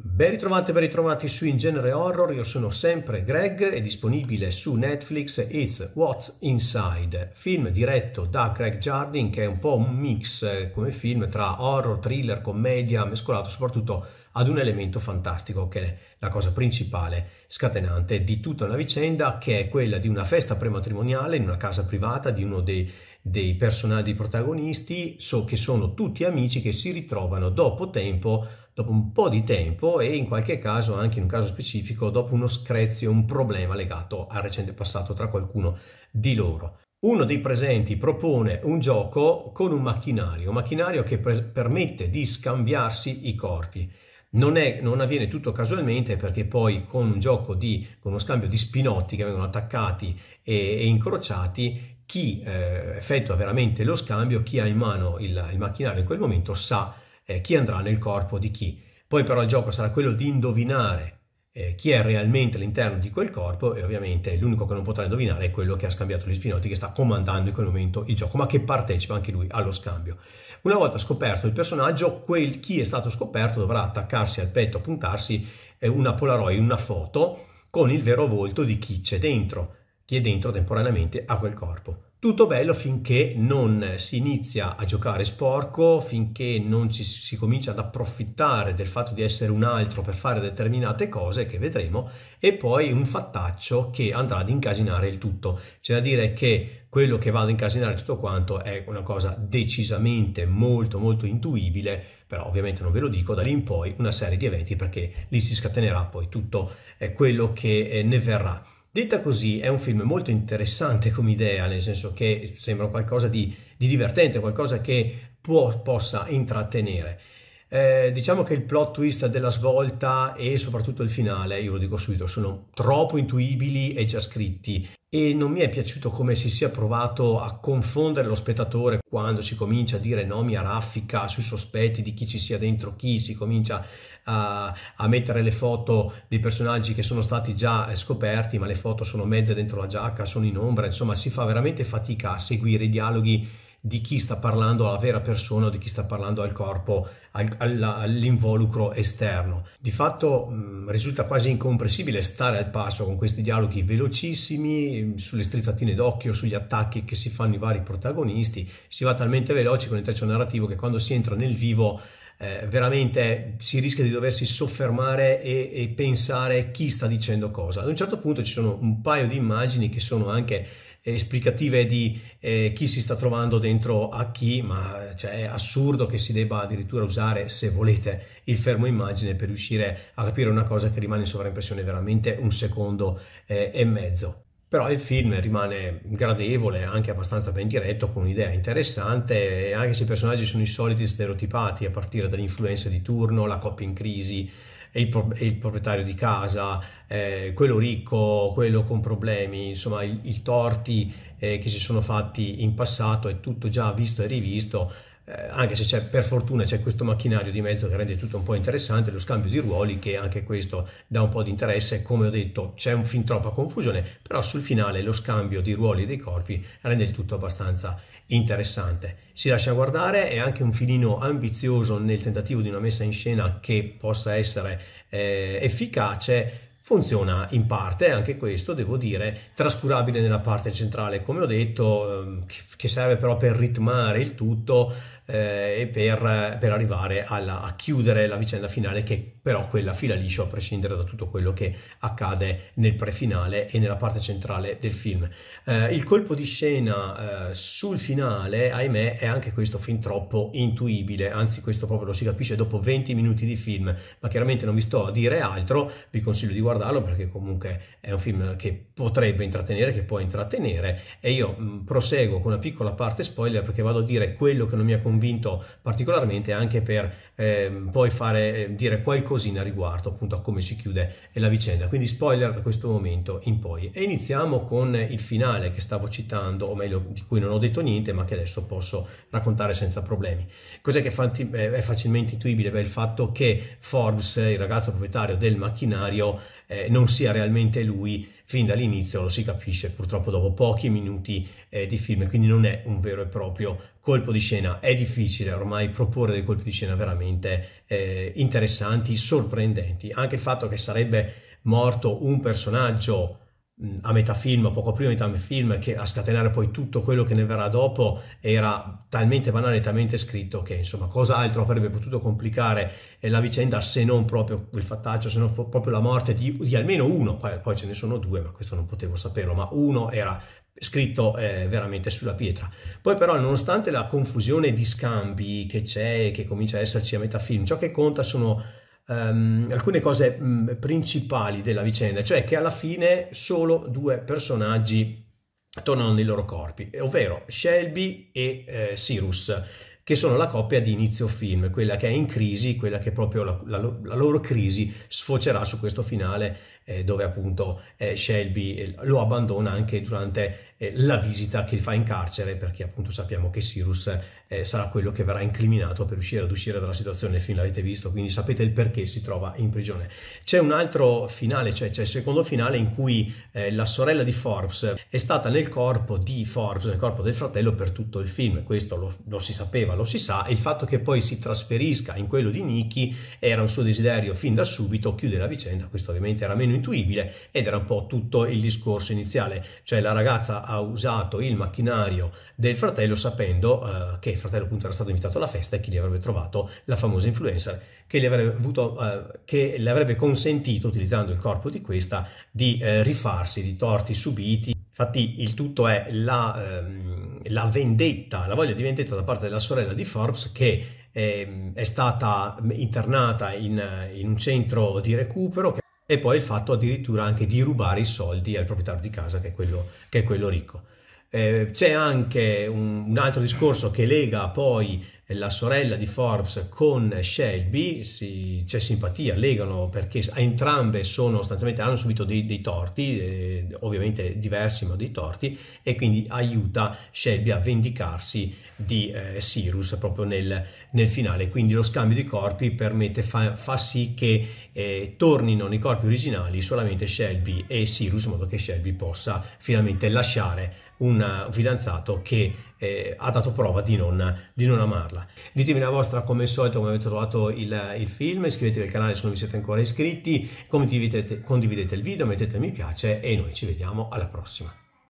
Ben e ben ritrovati su In Genere Horror, io sono sempre Greg, è disponibile su Netflix It's What's Inside, film diretto da Greg Jardin che è un po' un mix eh, come film tra horror, thriller, commedia, mescolato soprattutto ad un elemento fantastico che è la cosa principale scatenante di tutta la vicenda che è quella di una festa prematrimoniale in una casa privata di uno dei dei personaggi protagonisti so che sono tutti amici che si ritrovano dopo tempo, dopo un po' di tempo e in qualche caso, anche in un caso specifico, dopo uno screzio, un problema legato al recente passato tra qualcuno di loro. Uno dei presenti propone un gioco con un macchinario, un macchinario che permette di scambiarsi i corpi. Non, è, non, avviene tutto casualmente perché poi con un gioco di, con uno scambio di spinotti che vengono attaccati e, e incrociati, chi eh, effettua veramente lo scambio, chi ha in mano il, il macchinario in quel momento sa eh, chi andrà nel corpo di chi. Poi però il gioco sarà quello di indovinare eh, chi è realmente all'interno di quel corpo e ovviamente l'unico che non potrà indovinare è quello che ha scambiato gli spinotti, che sta comandando in quel momento il gioco, ma che partecipa anche lui allo scambio. Una volta scoperto il personaggio, quel, chi è stato scoperto dovrà attaccarsi al petto, puntarsi eh, una Polaroid, una foto con il vero volto di chi c'è dentro, chi è dentro temporaneamente a quel corpo. Tutto bello finché non si inizia a giocare sporco, finché non ci si comincia ad approfittare del fatto di essere un altro per fare determinate cose che vedremo e poi un fattaccio che andrà ad incasinare il tutto. C'è da dire che quello che vado a incasinare tutto quanto è una cosa decisamente molto molto intuibile, però ovviamente non ve lo dico, da lì in poi una serie di eventi perché lì si scatenerà poi tutto eh, quello che eh, ne verrà. Detta così è un film molto interessante come idea, nel senso che sembra qualcosa di, di divertente, qualcosa che può, possa intrattenere. Eh, diciamo che il plot twist della svolta e soprattutto il finale, io lo dico subito, sono troppo intuibili e già scritti e non mi è piaciuto come si sia provato a confondere lo spettatore quando si comincia a dire nomi a raffica sui sospetti di chi ci sia dentro chi, si comincia a, a, mettere le foto dei personaggi che sono stati già eh, scoperti, ma le foto sono mezze dentro la giacca, sono in ombra, insomma si fa veramente fatica a seguire i dialoghi di chi sta parlando alla vera persona o di chi sta parlando al corpo, al, all'involucro esterno. Di fatto mh, mm, risulta quasi incomprensibile stare al passo con questi dialoghi velocissimi, mm, sulle strizzatine d'occhio, sugli attacchi che si fanno i vari protagonisti. Si va talmente veloci con il intreccio narrativo che quando si entra nel vivo eh, veramente si rischia di doversi soffermare e, e pensare chi sta dicendo cosa. Ad un certo punto ci sono un paio di immagini che sono anche eh, esplicative di eh, chi si sta trovando dentro a chi, ma eh, cioè, è assurdo che si debba addirittura usare, se volete, il fermo immagine per riuscire a capire una cosa che rimane in sovraimpressione veramente un secondo eh, e mezzo. Però il film rimane gradevole, anche abbastanza ben diretto, con un'idea interessante, anche se i personaggi sono i soliti stereotipati, a partire dall'influenza di turno, la coppia in crisi, è il, pro- è il proprietario di casa, eh, quello ricco, quello con problemi, insomma i, torti eh, che si sono fatti in passato è tutto già visto e rivisto eh, anche se per fortuna c'è questo macchinario di mezzo che rende tutto un po' interessante, lo scambio di ruoli che anche questo dà un po' di interesse, come ho detto c'è un fin troppa confusione, però sul finale lo scambio di ruoli e dei corpi rende il tutto abbastanza interessante. Si lascia guardare, è anche un filino ambizioso nel tentativo di una messa in scena che possa essere eh, efficace, funziona in parte, anche questo devo dire, trascurabile nella parte centrale, come ho detto, ehm, che serve però per ritmare il tutto eh, per, per, arrivare alla, a chiudere la vicenda finale che però quella fila liscio a prescindere da tutto quello che accade nel prefinale e nella parte centrale del film. Eh, il colpo di scena eh, sul finale, ahimè, è anche questo fin troppo intuibile, anzi questo proprio lo si capisce dopo 20 minuti di film, ma chiaramente non vi sto a dire altro, vi consiglio di guardarlo perché comunque è un film che potrebbe intrattenere, che può intrattenere e io mh, mm, proseguo con una piccola parte spoiler perché vado a dire quello che non mi ha convinto convinto particolarmente anche per ehm, poi fare, ehm, dire qualcosina riguardo appunto a come si chiude eh, la vicenda. Quindi spoiler da questo momento in poi. E iniziamo con il finale che stavo citando, o meglio di cui non ho detto niente ma che adesso posso raccontare senza problemi. Cos'è che eh, è facilmente intuibile? Beh, il fatto che Forbes, il ragazzo proprietario del macchinario, eh, non sia realmente lui fin dall'inizio lo si capisce purtroppo dopo pochi minuti eh, di film, quindi non è un vero e proprio colpo di scena. È difficile ormai proporre dei colpi di scena veramente eh, interessanti, sorprendenti. Anche il fatto che sarebbe morto un personaggio mm, a metà film, poco prima di metà film, che a scatenare poi tutto quello che ne verrà dopo era talmente banale, talmente scritto che insomma cos'altro avrebbe potuto complicare eh, la vicenda se non proprio il fattaccio, se non proprio la morte di, di almeno uno, poi, poi ce ne sono due, ma questo non potevo saperlo, ma uno era scritto eh, veramente sulla pietra. Poi però, nonostante la confusione di scambi che c'è e che comincia a esserci a metà film, ciò che conta sono um, alcune cose mh, mm, principali della vicenda, cioè che alla fine solo due personaggi tornano nei loro corpi, ovvero Shelby e eh, Cyrus che sono la coppia di inizio film, quella che è in crisi, quella che proprio la, la, la loro crisi sfocerà su questo finale eh, dove appunto eh, Shelby eh, lo abbandona anche durante eh, la visita che fa in carcere, perché appunto sappiamo che Cyrus eh, sarà quello che verrà incriminato per riuscire ad uscire dalla situazione, il film l'avete visto, quindi sapete il perché si trova in prigione. C'è un altro finale, cioè c'è il secondo finale in cui eh, la sorella di Forbes è stata nel corpo di Forbes, nel corpo del fratello per tutto il film, questo lo, lo si sapeva, lo si sa, e il fatto che poi si trasferisca in quello di Nicky era un suo desiderio fin da subito, chiude la vicenda, questo ovviamente era meno intuibile ed era un po' tutto il discorso iniziale, cioè la ragazza ha usato il macchinario del fratello sapendo eh, che il fratello appunto era stato invitato alla festa e che gli avrebbe trovato la famosa influencer che eh, le avrebbe, eh, avrebbe, consentito, utilizzando il corpo di questa, di eh, rifarsi di torti subiti. Infatti il tutto è la, ehm, la vendetta, la voglia di vendetta da parte della sorella di Forbes che ehm, è stata internata in, in, un centro di recupero. Che e poi il fatto addirittura anche di rubare i soldi al proprietario di casa che è quello, che è quello ricco. Eh, c'è anche un, un, altro discorso che lega poi la sorella di Forbes con Shelby, si, c'è simpatia, legano perché entrambe sono, hanno subito dei, dei torti, eh, ovviamente diversi ma dei torti, e quindi aiuta Shelby a vendicarsi di eh, Cyrus proprio nel, nel, finale. Quindi lo scambio di corpi permette, fa, fa sì che eh, tornino nei corpi originali solamente Shelby e Cyrus, in modo che Shelby possa finalmente lasciare un fidanzato che eh, ha dato prova di non, di non, amarla. Ditemi la vostra come al solito come avete trovato il, il film, iscrivetevi al canale se non vi siete ancora iscritti, condividete, condividete il video, mettete mi piace e noi ci vediamo alla prossima.